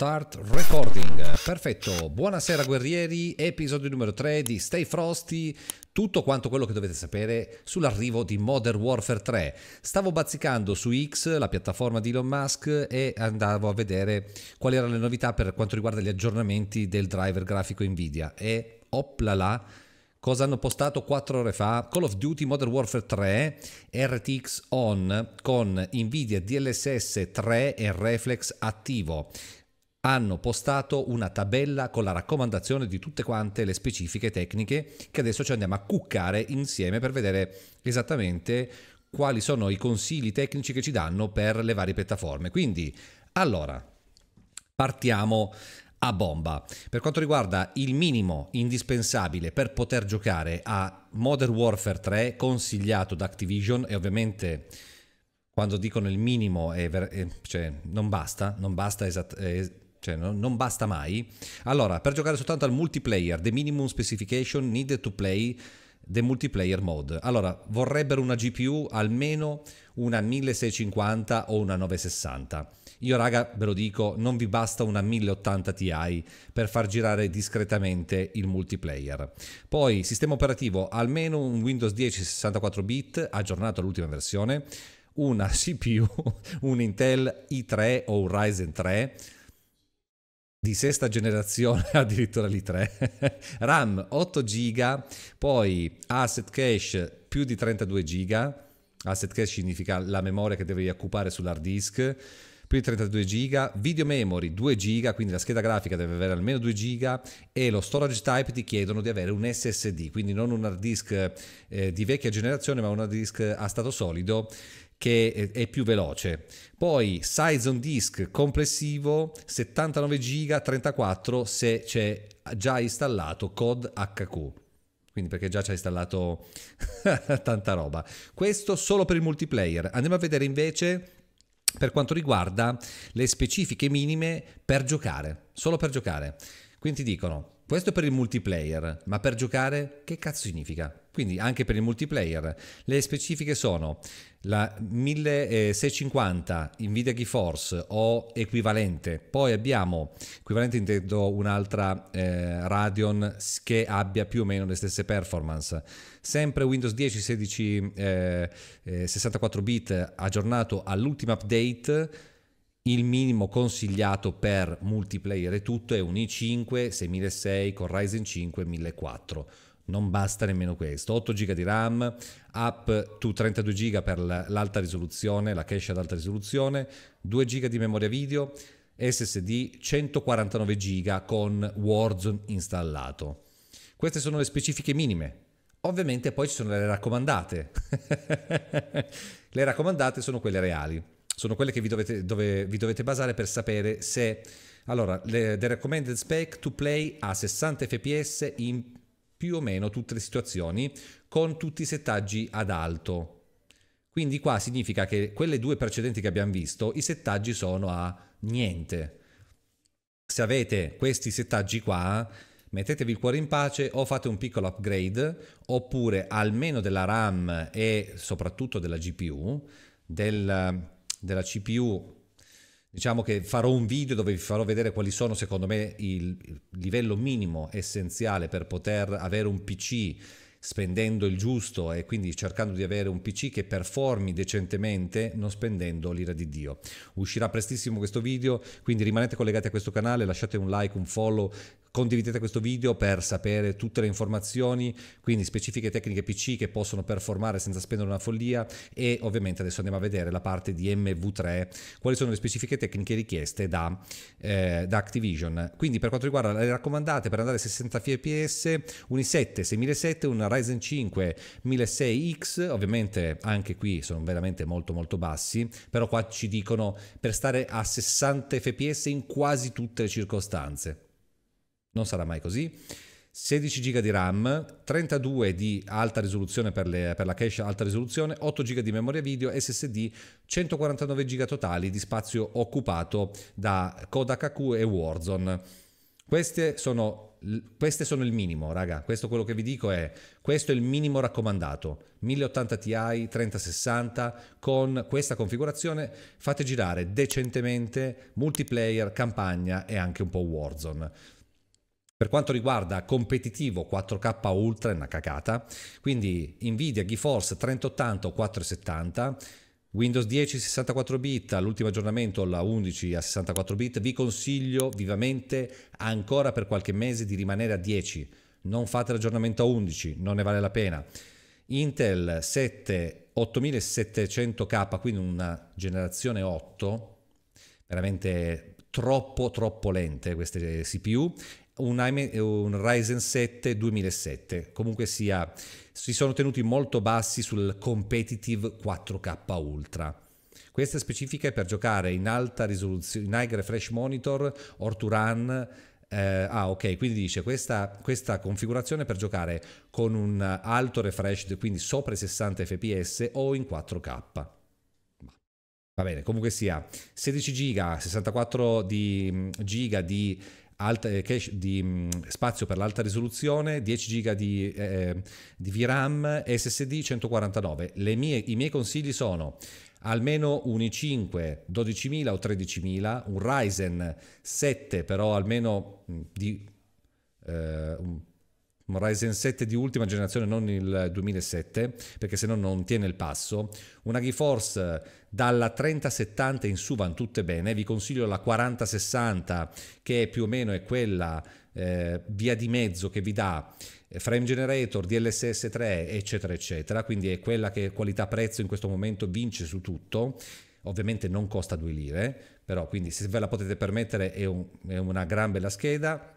Start recording. Perfetto, buonasera guerrieri, episodio numero 3 di Stay Frosty, tutto quanto quello che dovete sapere sull'arrivo di Modern Warfare 3. Stavo bazzicando su X, la piattaforma di Elon Musk, e andavo a vedere quali erano le novità per quanto riguarda gli aggiornamenti del driver grafico Nvidia. E opla là, cosa hanno postato 4 ore fa? Call of Duty Modern Warfare 3 RTX on con Nvidia DLSS 3 e Reflex attivo hanno postato una tabella con la raccomandazione di tutte quante le specifiche tecniche che adesso ci andiamo a cuccare insieme per vedere esattamente quali sono i consigli tecnici che ci danno per le varie piattaforme. Quindi, allora, partiamo a bomba. Per quanto riguarda il minimo indispensabile per poter giocare a Modern Warfare 3 consigliato da Activision e ovviamente quando dicono il minimo è, ver- è eh, cioè non basta, non basta esattamente eh, cioè non, non basta mai. Allora, per giocare soltanto al multiplayer, the minimum specification needed to play the multiplayer mode. Allora, vorrebbero una GPU almeno una 1650 o una 960. Io raga ve lo dico, non vi basta una 1080 Ti per far girare discretamente il multiplayer. Poi sistema operativo, almeno un Windows 10 64 bit aggiornato all'ultima versione, una CPU, un Intel i3 o un Ryzen 3 di sesta generazione addirittura lì 3 RAM 8 giga poi asset cache più di 32 giga asset cache significa la memoria che devi occupare sull'hard disk più di 32 giga, video memory 2 giga, quindi la scheda grafica deve avere almeno 2 giga e lo storage type ti chiedono di avere un SSD, quindi non un hard disk eh, di vecchia generazione ma un hard disk a stato solido che è più veloce. Poi size on disk complessivo 79 giga, 34 se c'è già installato COD HQ quindi perché già ci ha installato tanta roba. Questo solo per il multiplayer. Andiamo a vedere invece per quanto riguarda le specifiche minime per giocare, solo per giocare. Quindi dicono questo per il multiplayer, ma per giocare che cazzo significa? Quindi anche per il multiplayer. Le specifiche sono la 1650 Nvidia GeForce o equivalente, poi abbiamo, equivalente intendo un'altra eh, Radeon che abbia più o meno le stesse performance, sempre Windows 10 16 eh, eh, 64 bit aggiornato all'ultima update il minimo consigliato per multiplayer e tutto è un i5 6600 con Ryzen 5 1400 non basta nemmeno questo. 8 GB di RAM, up to 32 GB per l'alta risoluzione, la cache ad alta risoluzione, 2 GB di memoria video, SSD 149 GB con Warzone installato. Queste sono le specifiche minime. Ovviamente poi ci sono le raccomandate. le raccomandate sono quelle reali sono quelle che vi dovete, dove, vi dovete basare per sapere se... Allora, le, the recommended spec to play a 60 fps in più o meno tutte le situazioni con tutti i settaggi ad alto. Quindi qua significa che quelle due precedenti che abbiamo visto, i settaggi sono a niente. Se avete questi settaggi qua, mettetevi il cuore in pace o fate un piccolo upgrade, oppure almeno della RAM e soprattutto della GPU, del della CPU, diciamo che farò un video dove vi farò vedere quali sono secondo me il livello minimo essenziale per poter avere un PC spendendo il giusto e quindi cercando di avere un PC che performi decentemente non spendendo l'ira di Dio. Uscirà prestissimo questo video, quindi rimanete collegati a questo canale, lasciate un like, un follow condividete questo video per sapere tutte le informazioni, quindi specifiche tecniche PC che possono performare senza spendere una follia e ovviamente adesso andiamo a vedere la parte di MV3, quali sono le specifiche tecniche richieste da, eh, da Activision. Quindi per quanto riguarda le raccomandate per andare a 60 fps, un i7 6007, un Ryzen 5 1006 x ovviamente anche qui sono veramente molto molto bassi, però qua ci dicono per stare a 60 fps in quasi tutte le circostanze. Non sarà mai così. 16 GB di RAM, 32 di alta risoluzione per, le, per, la cache alta risoluzione, 8 GB di memoria video, SSD, 149 GB totali di spazio occupato da Kodak HQ e Warzone. Queste sono, queste sono il minimo, raga. Questo quello che vi dico è, questo è il minimo raccomandato. 1080 Ti 3060 con questa configurazione fate girare decentemente multiplayer, campagna e anche un po' Warzone per quanto riguarda competitivo 4K Ultra è una cacata, quindi Nvidia GeForce 3080 o 470, Windows 10 64 bit, l'ultimo aggiornamento la 11 a 64 bit, vi consiglio vivamente ancora per qualche mese di rimanere a 10, non fate l'aggiornamento a 11, non ne vale la pena. Intel 7 8700K, quindi una generazione 8, veramente troppo troppo lente queste eh, CPU un, eh, un, Ryzen 7 2007 comunque sia si sono tenuti molto bassi sul competitive 4K Ultra queste specifiche per giocare in alta risoluzione in high refresh monitor or to run eh, ah ok, quindi dice questa, questa, configurazione per giocare con un alto refresh, quindi sopra i 60 fps o in 4K. Va bene, comunque sia 16 giga, 64 di mm, giga di, alta, eh, cache, di mm, spazio per l'alta risoluzione, 10 giga di, eh, eh di VRAM, SSD 149. Mie, I miei consigli sono almeno un i5 12000 o 13000, un Ryzen 7 però almeno mm, di... Eh, un Ryzen 7 di ultima generazione, non il 2007, perché se no non tiene il passo, una GeForce dalla 3070 in su vanno tutte bene, vi consiglio la 4060 che più o meno è quella eh, via di mezzo che vi dà eh, frame generator, DLSS 3, eccetera, eccetera, quindi è quella che qualità-prezzo in questo momento vince su tutto. Ovviamente non costa 2 lire, però quindi se ve la potete permettere è, un, è una gran bella scheda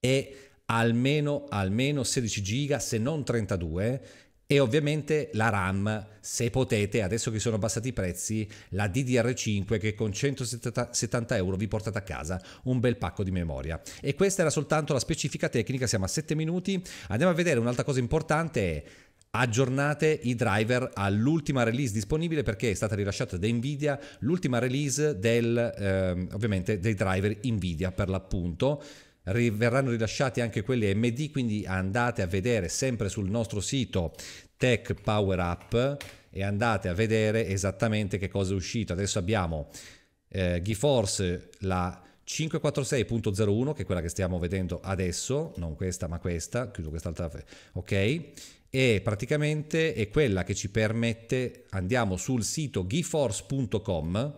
e almeno, almeno 16 giga se non 32 e ovviamente la RAM, se potete, adesso che sono abbassati i prezzi, la DDR5 che con 170 euro vi portate a casa un bel pacco di memoria. E questa era soltanto la specifica tecnica, siamo a 7 minuti. Andiamo a vedere un'altra cosa importante aggiornate i driver all'ultima release disponibile perché è stata rilasciata da Nvidia l'ultima release del, ehm, ovviamente dei driver Nvidia per l'appunto verranno rilasciati anche quelli AMD, quindi andate a vedere sempre sul nostro sito Tech Power Up e andate a vedere esattamente che cosa è uscito. Adesso abbiamo eh, GeForce la 546.01 che è quella che stiamo vedendo adesso, non questa ma questa, chiudo quest'altra, ok? E praticamente è quella che ci permette, andiamo sul sito geforce.com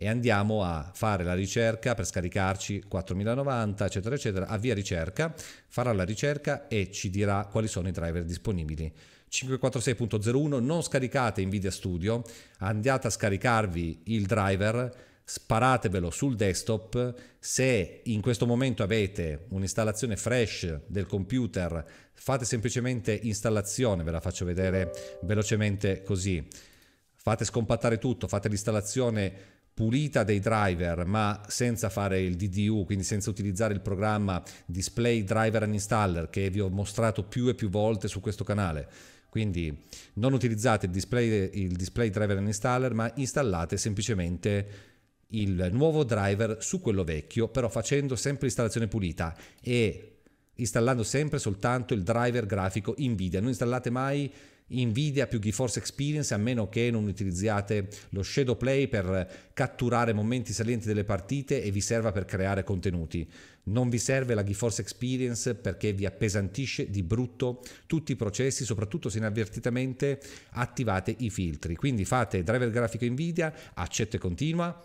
e andiamo a fare la ricerca per scaricarci 4090 eccetera eccetera avvia ricerca farà la ricerca e ci dirà quali sono i driver disponibili 546.01 non scaricate Nvidia Studio andate a scaricarvi il driver sparatevelo sul desktop se in questo momento avete un'installazione fresh del computer fate semplicemente installazione ve la faccio vedere velocemente così fate scompattare tutto fate l'installazione pulita dei driver ma senza fare il DDU, quindi senza utilizzare il programma Display Driver and Installer che vi ho mostrato più e più volte su questo canale. Quindi non utilizzate il display, il display driver and installer, ma installate semplicemente il nuovo driver su quello vecchio, però facendo sempre l'installazione pulita e installando sempre soltanto il driver grafico Nvidia. Non installate mai Nvidia più GeForce Experience a meno che non utilizziate lo Shadow Play per catturare momenti salienti delle partite e vi serva per creare contenuti. Non vi serve la GeForce Experience perché vi appesantisce di brutto tutti i processi, soprattutto se inavvertitamente attivate i filtri. Quindi fate driver grafico Nvidia, accetto e continua,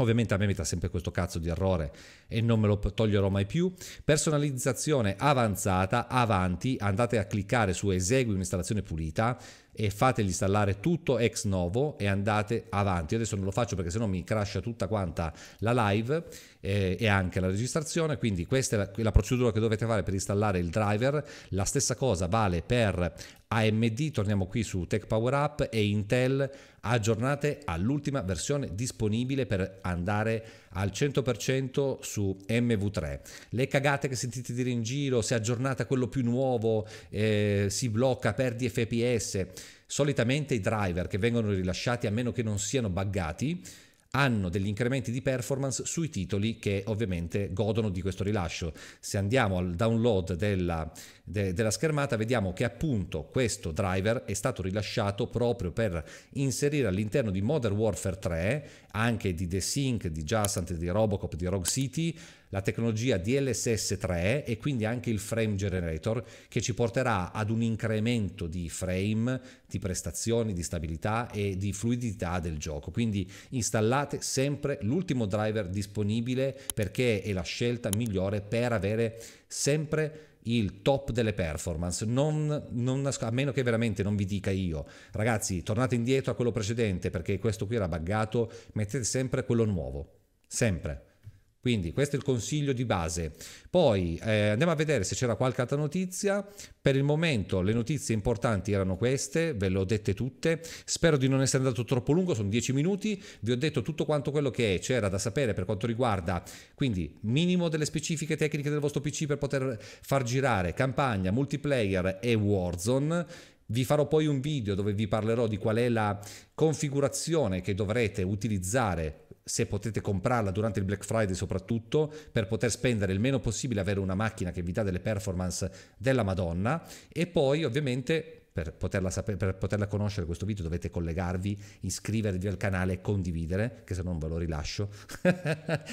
Ovviamente a me mi dà sempre questo cazzo di errore e non me lo toglierò mai più. Personalizzazione avanzata, avanti, andate a cliccare su esegui un'installazione pulita, e fateli installare tutto ex novo e andate avanti. Io adesso non lo faccio perché sennò mi crasha tutta quanta la live eh, e anche la registrazione, quindi questa è la, la procedura che dovete fare per installare il driver. La stessa cosa vale per AMD, torniamo qui su Tech Power Up e Intel, aggiornate all'ultima versione disponibile per andare avanti al 100% su MV3. Le cagate che sentite dire in giro, se aggiornata quello più nuovo eh, si blocca, perdi FPS. Solitamente i driver che vengono rilasciati, a meno che non siano buggati, hanno degli incrementi di performance sui titoli che ovviamente godono di questo rilascio. Se andiamo al download della de- della schermata vediamo che appunto questo driver è stato rilasciato proprio per inserire all'interno di Modern Warfare 3, anche di The Sync, di Jassant, di Robocop, di Rogue City, la tecnologia DLSS 3 e quindi anche il frame generator che ci porterà ad un incremento di frame, di prestazioni, di stabilità e di fluidità del gioco. Quindi installate sempre l'ultimo driver disponibile perché è la scelta migliore per avere sempre il top delle performance, non, non, a meno che veramente non vi dica io, ragazzi tornate indietro a quello precedente perché questo qui era buggato, mettete sempre quello nuovo, sempre. Quindi questo è il consiglio di base. Poi eh, andiamo a vedere se c'era qualche altra notizia. Per il momento le notizie importanti erano queste, ve le ho dette tutte. Spero di non essere andato troppo lungo, sono 10 minuti. Vi ho detto tutto quanto quello che c'era da sapere per quanto riguarda, quindi minimo delle specifiche tecniche del vostro PC per poter far girare campagna, multiplayer e Warzone. Vi farò poi un video dove vi parlerò di qual è la configurazione che dovrete utilizzare se potete comprarla durante il Black Friday soprattutto, per poter spendere il meno possibile, avere una macchina che vi dà delle performance della Madonna e poi ovviamente per poterla, saper, per poterla, conoscere questo video dovete collegarvi, iscrivervi al canale e condividere, che se no non ve lo rilascio.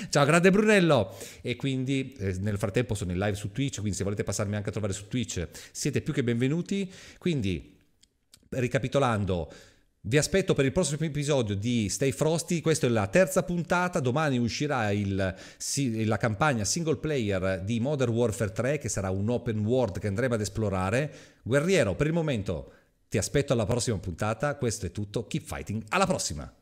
Ciao grande Brunello! E quindi eh, nel frattempo sono in live su Twitch, quindi se volete passarmi anche a trovare su Twitch siete più che benvenuti. Quindi ricapitolando vi aspetto per il prossimo episodio di Stay Frosty, questa è la terza puntata, domani uscirà il, la campagna single player di Modern Warfare 3 che sarà un open world che andremo ad esplorare. Guerriero, per il momento ti aspetto alla prossima puntata, questo è tutto, keep fighting, alla prossima!